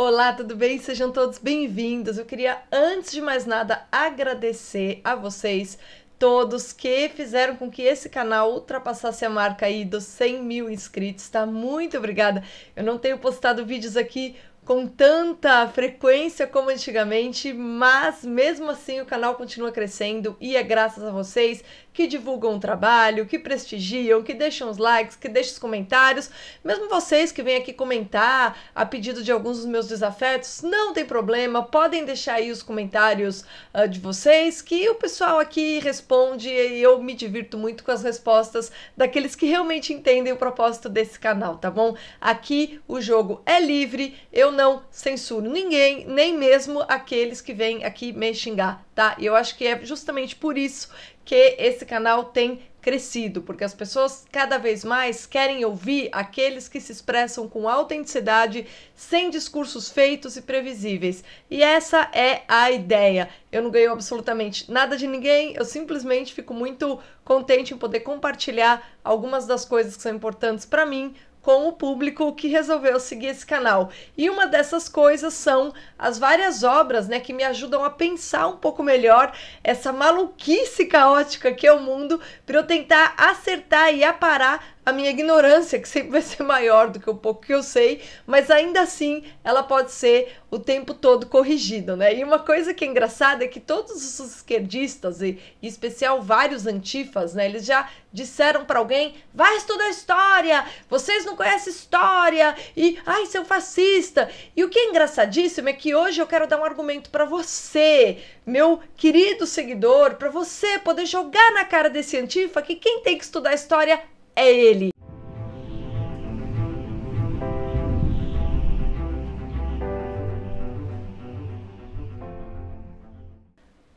Olá, tudo bem? Sejam todos bem-vindos. Eu queria, antes de mais nada, agradecer a vocês todos que fizeram com que esse canal ultrapassasse a marca aí dos 100 mil inscritos, tá? Muito obrigada. Eu não tenho postado vídeos aqui com tanta frequência como antigamente, mas mesmo assim o canal continua crescendo e é graças a vocês que divulgam o trabalho, que prestigiam, que deixam os likes, que deixam os comentários. Mesmo vocês que vêm aqui comentar a pedido de alguns dos meus desafetos, não tem problema, podem deixar aí os comentários uh, de vocês que o pessoal aqui responde e eu me divirto muito com as respostas daqueles que realmente entendem o propósito desse canal, tá bom? Aqui o jogo é livre, eu não censuro ninguém, nem mesmo aqueles que vêm aqui me xingar, tá? E eu acho que é justamente por isso que esse canal tem crescido, porque as pessoas cada vez mais querem ouvir aqueles que se expressam com autenticidade, sem discursos feitos e previsíveis. E essa é a ideia. Eu não ganho absolutamente nada de ninguém, eu simplesmente fico muito contente em poder compartilhar algumas das coisas que são importantes para mim com o público que resolveu seguir esse canal. E uma dessas coisas são as várias obras, né, que me ajudam a pensar um pouco melhor essa maluquice caótica que é o mundo, para eu tentar acertar e aparar a minha ignorância, que sempre vai ser maior do que o pouco que eu sei, mas ainda assim ela pode ser o tempo todo corrigida, né? E uma coisa que é engraçada é que todos os esquerdistas, e em especial vários antifas, né? Eles já disseram para alguém: vai estudar história, vocês não conhecem história, e ai, seu fascista. E o que é engraçadíssimo é que hoje eu quero dar um argumento para você, meu querido seguidor, para você poder jogar na cara desse antifa que quem tem que estudar história é ele.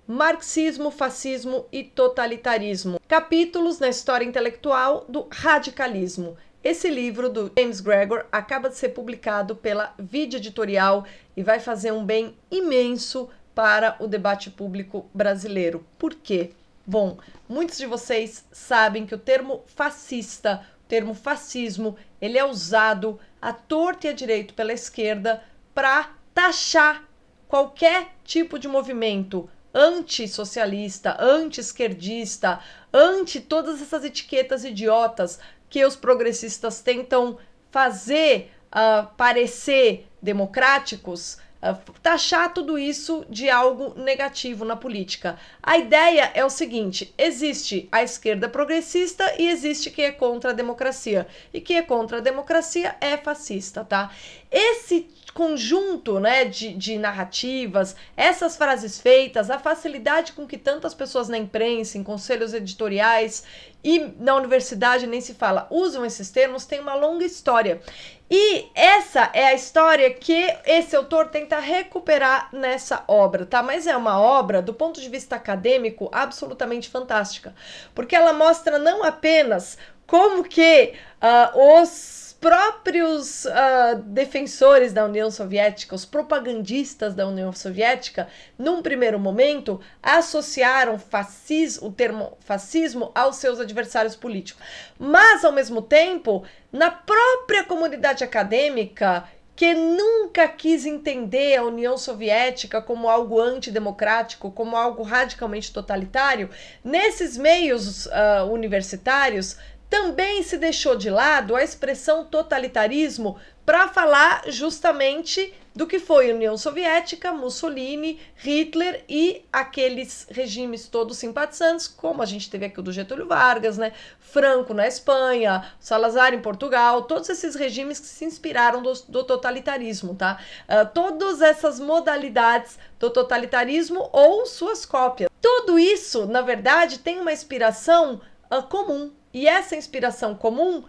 Marxismo, Fascismo e Totalitarismo. Capítulos na história intelectual do radicalismo. Esse livro do James Gregor acaba de ser publicado pela Vide Editorial e vai fazer um bem imenso para o debate público brasileiro. Por quê? Bom, muitos de vocês sabem que o termo fascista, o termo fascismo, ele é usado à torta e à direito pela esquerda para taxar qualquer tipo de movimento antissocialista, anti-esquerdista, anti todas essas etiquetas idiotas que os progressistas tentam fazer uh, parecer democráticos ah, taxar tudo isso de algo negativo na política. A ideia é o seguinte: existe a esquerda progressista e existe quem é contra a democracia. E quem é contra a democracia é fascista, tá? Esse conjunto né, de, de, narrativas, essas frases feitas, a facilidade com que tantas pessoas na imprensa, em conselhos editoriais e na universidade nem se fala, usam esses termos, tem uma longa história. E essa é a história que esse autor tenta recuperar nessa obra, tá? Mas é uma obra, do ponto de vista acadêmico, absolutamente fantástica, porque ela mostra não apenas como que uh, os próprios uh, defensores da União Soviética, os propagandistas da União Soviética, num primeiro momento, associaram fascismo, o termo fascismo aos seus adversários políticos. Mas, ao mesmo tempo, na própria comunidade acadêmica, que nunca quis entender a União Soviética como algo antidemocrático, como algo radicalmente totalitário, nesses meios uh, universitários também se deixou de lado a expressão totalitarismo para falar justamente do que foi União Soviética, Mussolini, Hitler e aqueles regimes todos simpatizantes, como a gente teve aqui o do Getúlio Vargas, né? Franco na Espanha, Salazar em Portugal, todos esses regimes que se inspiraram do, do totalitarismo, tá? Uh, todas essas modalidades do totalitarismo ou suas cópias. Tudo isso, na verdade, tem uma inspiração uh, comum e essa inspiração comum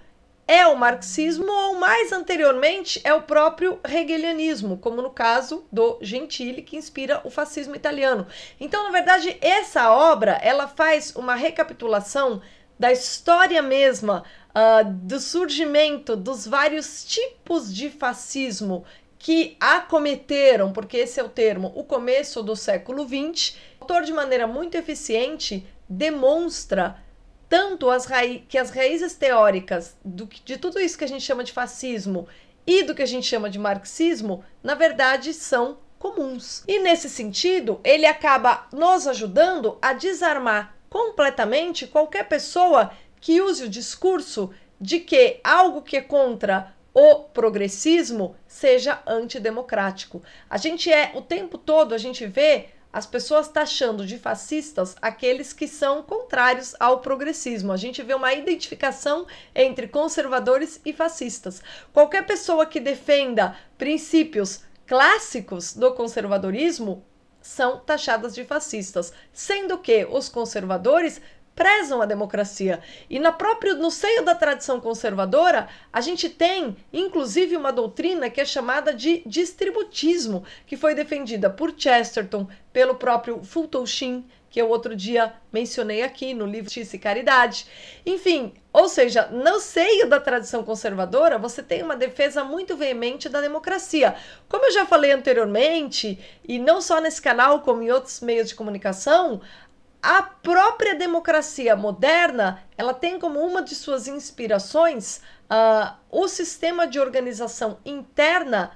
é o marxismo ou mais anteriormente é o próprio hegelianismo, como no caso do Gentili que inspira o fascismo italiano. Então, na verdade, essa obra, ela faz uma recapitulação da história mesma uh, do surgimento dos vários tipos de fascismo que acometeram, porque esse é o termo, o começo do século XX, o autor de maneira muito eficiente demonstra tanto as que as raízes teóricas do, de tudo isso que a gente chama de fascismo e do que a gente chama de marxismo, na verdade, são comuns. E nesse sentido, ele acaba nos ajudando a desarmar completamente qualquer pessoa que use o discurso de que algo que é contra o progressismo seja antidemocrático. A gente é o tempo todo a gente vê as pessoas taxando tá de fascistas aqueles que são contrários ao progressismo. A gente vê uma identificação entre conservadores e fascistas. Qualquer pessoa que defenda princípios clássicos do conservadorismo são taxadas de fascistas, sendo que os conservadores prezam a democracia. E na própria, no seio da tradição conservadora, a gente tem, inclusive, uma doutrina que é chamada de distributismo, que foi defendida por Chesterton, pelo próprio Fulton Sheen, que eu outro dia mencionei aqui no livro Justiça e Caridade. Enfim, ou seja, no seio da tradição conservadora, você tem uma defesa muito veemente da democracia. Como eu já falei anteriormente, e não só nesse canal, como em outros meios de comunicação, a própria democracia moderna ela tem como uma de suas inspirações uh, o sistema de organização interna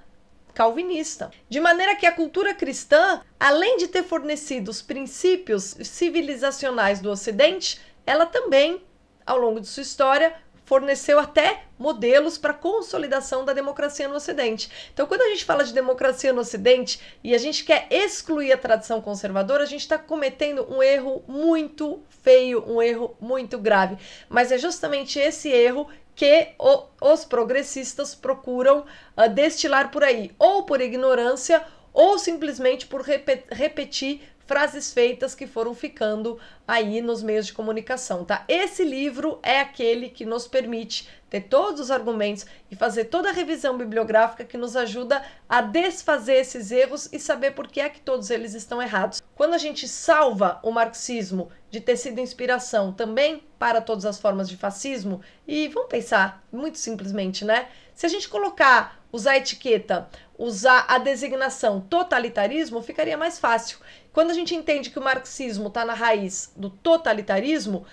calvinista. De maneira que a cultura cristã, além de ter fornecido os princípios civilizacionais do Ocidente, ela também, ao longo de sua história, forneceu até modelos para consolidação da democracia no Ocidente. Então, quando a gente fala de democracia no Ocidente e a gente quer excluir a tradição conservadora, a gente está cometendo um erro muito feio, um erro muito grave. Mas é justamente esse erro que o, os progressistas procuram uh, destilar por aí, ou por ignorância, ou simplesmente por repetir frases feitas que foram ficando aí nos meios de comunicação, tá? Esse livro é aquele que nos permite ter todos os argumentos e fazer toda a revisão bibliográfica que nos ajuda a desfazer esses erros e saber por que é que todos eles estão errados. Quando a gente salva o marxismo de ter sido inspiração também para todas as formas de fascismo, e vamos pensar muito simplesmente, né? Se a gente colocar, usar a etiqueta, usar a designação totalitarismo, ficaria mais fácil. Quando a gente entende que o marxismo está na raiz do totalitarismo,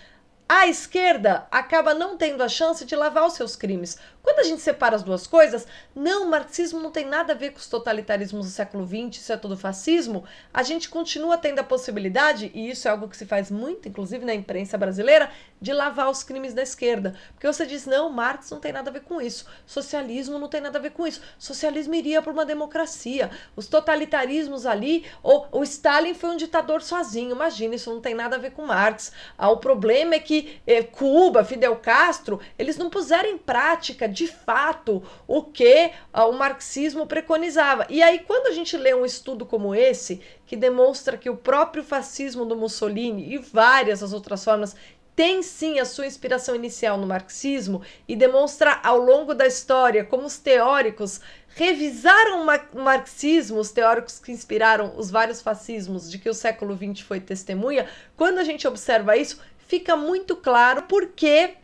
a esquerda acaba não tendo a chance de lavar os seus crimes, quando a gente separa as duas coisas, não, o marxismo não tem nada a ver com os totalitarismos do século XX, isso é todo fascismo, a gente continua tendo a possibilidade, e isso é algo que se faz muito, inclusive na imprensa brasileira, de lavar os crimes da esquerda. Porque você diz, não, Marx não tem nada a ver com isso, socialismo não tem nada a ver com isso, socialismo iria para uma democracia, os totalitarismos ali, ou o Stalin foi um ditador sozinho, imagina, isso não tem nada a ver com Marx. Ah, o problema é que eh, Cuba, Fidel Castro, eles não puseram em prática de fato o que ah, o marxismo preconizava. E aí, quando a gente lê um estudo como esse, que demonstra que o próprio fascismo do Mussolini e várias as outras formas tem sim a sua inspiração inicial no marxismo e demonstra ao longo da história como os teóricos revisaram o marxismo, os teóricos que inspiraram os vários fascismos de que o século XX foi testemunha. Quando a gente observa isso, fica muito claro porque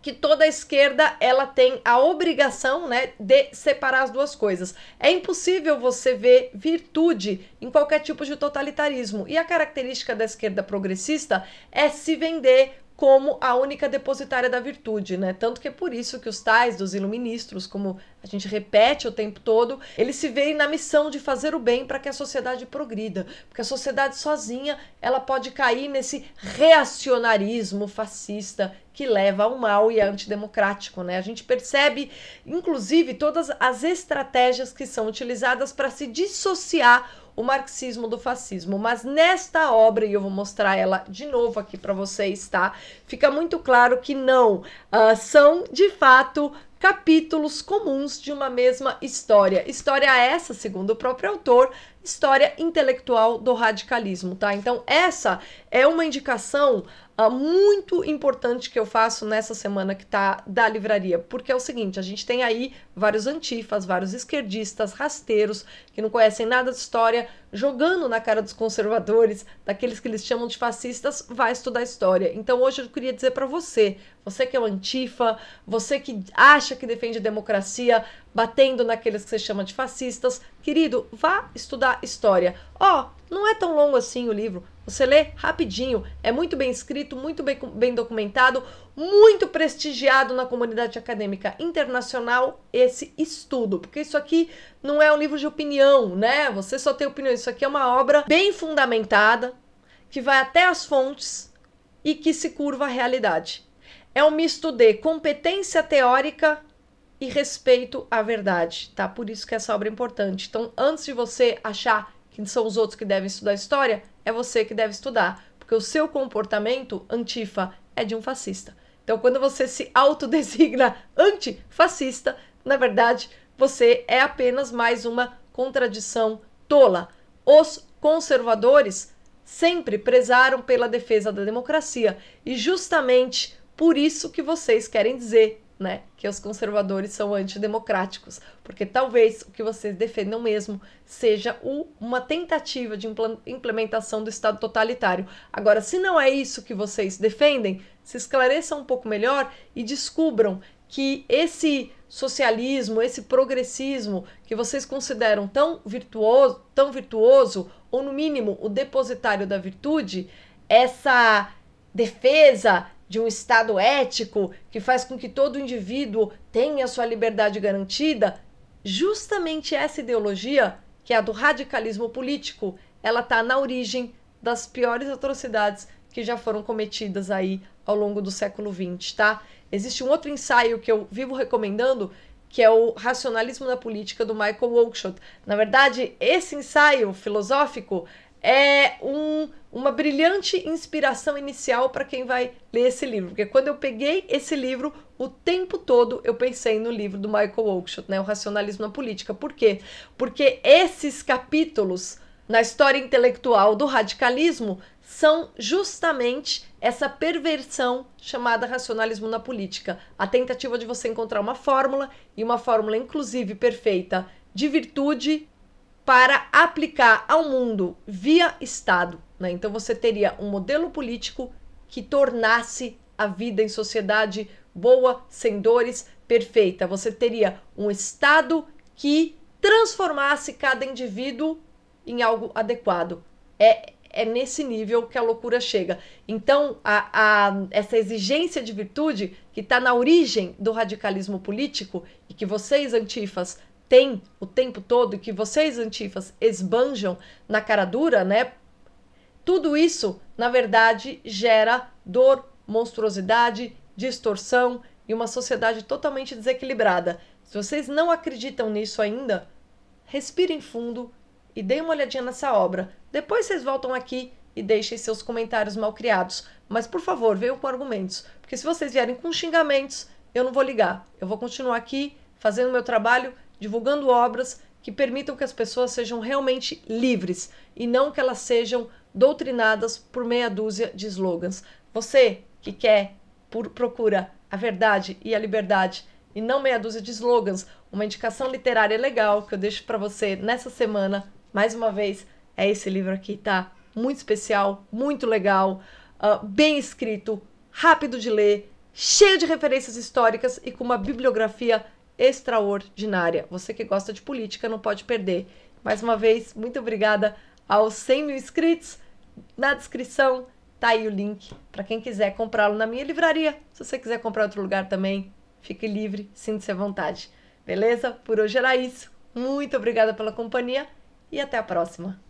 que toda a esquerda ela tem a obrigação né, de separar as duas coisas. É impossível você ver virtude em qualquer tipo de totalitarismo. E a característica da esquerda progressista é se vender como a única depositária da virtude, né? Tanto que é por isso que os tais dos iluministros, como a gente repete o tempo todo, eles se veem na missão de fazer o bem para que a sociedade progrida, porque a sociedade sozinha, ela pode cair nesse reacionarismo fascista que leva ao mal e é antidemocrático, né? A gente percebe inclusive todas as estratégias que são utilizadas para se dissociar o marxismo do fascismo. Mas nesta obra, e eu vou mostrar ela de novo aqui para vocês, tá? Fica muito claro que não uh, são de fato capítulos comuns de uma mesma história. História essa, segundo o próprio autor, História Intelectual do Radicalismo, tá? Então, essa é uma indicação uh, muito importante que eu faço nessa semana que tá da livraria, porque é o seguinte, a gente tem aí vários antifas, vários esquerdistas, rasteiros, que não conhecem nada de história, jogando na cara dos conservadores, daqueles que eles chamam de fascistas, vai estudar história. Então, hoje eu queria dizer para você, você que é o um antifa, você que acha que defende a democracia, batendo naqueles que você chama de fascistas. Querido, vá estudar história. Ó, oh, não é tão longo assim o livro. Você lê rapidinho, é muito bem escrito, muito bem, bem documentado, muito prestigiado na comunidade acadêmica internacional esse estudo, porque isso aqui não é um livro de opinião, né? Você só tem opinião, isso aqui é uma obra bem fundamentada, que vai até as fontes e que se curva à realidade. É um misto de competência teórica e respeito à verdade, tá? Por isso que essa obra é importante. Então, antes de você achar que são os outros que devem estudar história, é você que deve estudar, porque o seu comportamento antifa é de um fascista. Então, quando você se autodesigna antifascista, na verdade, você é apenas mais uma contradição tola. Os conservadores sempre prezaram pela defesa da democracia e justamente por isso que vocês querem dizer né, que os conservadores são antidemocráticos, porque talvez o que vocês defendam mesmo seja uma tentativa de implementação do Estado totalitário. Agora, se não é isso que vocês defendem, se esclareçam um pouco melhor e descubram que esse socialismo, esse progressismo que vocês consideram tão virtuoso, tão virtuoso ou no mínimo o depositário da virtude, essa defesa de um Estado ético que faz com que todo indivíduo tenha sua liberdade garantida, justamente essa ideologia, que é a do radicalismo político, ela está na origem das piores atrocidades que já foram cometidas aí ao longo do século XX, tá? Existe um outro ensaio que eu vivo recomendando, que é o Racionalismo na Política, do Michael Oakeshott. Na verdade, esse ensaio filosófico é um uma brilhante inspiração inicial para quem vai ler esse livro, porque quando eu peguei esse livro, o tempo todo eu pensei no livro do Michael Oakeshott, né, O Racionalismo na Política. Por quê? Porque esses capítulos na história intelectual do radicalismo são justamente essa perversão chamada racionalismo na política, a tentativa de você encontrar uma fórmula e uma fórmula inclusive perfeita de virtude para aplicar ao mundo via Estado né? Então você teria um modelo político que tornasse a vida em sociedade boa, sem dores, perfeita. Você teria um Estado que transformasse cada indivíduo em algo adequado. É, é nesse nível que a loucura chega. Então, a, a, essa exigência de virtude que está na origem do radicalismo político e que vocês, antifas, têm o tempo todo e que vocês, antifas, esbanjam na cara dura, né? Tudo isso, na verdade, gera dor, monstruosidade, distorção e uma sociedade totalmente desequilibrada. Se vocês não acreditam nisso ainda, respirem fundo e deem uma olhadinha nessa obra. Depois vocês voltam aqui e deixem seus comentários mal criados. Mas por favor, venham com argumentos, porque se vocês vierem com xingamentos, eu não vou ligar. Eu vou continuar aqui fazendo meu trabalho, divulgando obras que permitam que as pessoas sejam realmente livres e não que elas sejam doutrinadas por meia dúzia de slogans. Você que quer, por, procura a verdade e a liberdade e não meia dúzia de slogans, uma indicação literária legal que eu deixo para você nessa semana, mais uma vez, é esse livro aqui, tá? Muito especial, muito legal, uh, bem escrito, rápido de ler, cheio de referências históricas e com uma bibliografia extraordinária. Você que gosta de política não pode perder. Mais uma vez, muito obrigada aos 100 mil inscritos na descrição tá aí o link para quem quiser comprá-lo na minha livraria. Se você quiser comprar outro lugar também, fique livre, sinta-se à vontade. Beleza? Por hoje era isso. Muito obrigada pela companhia e até a próxima.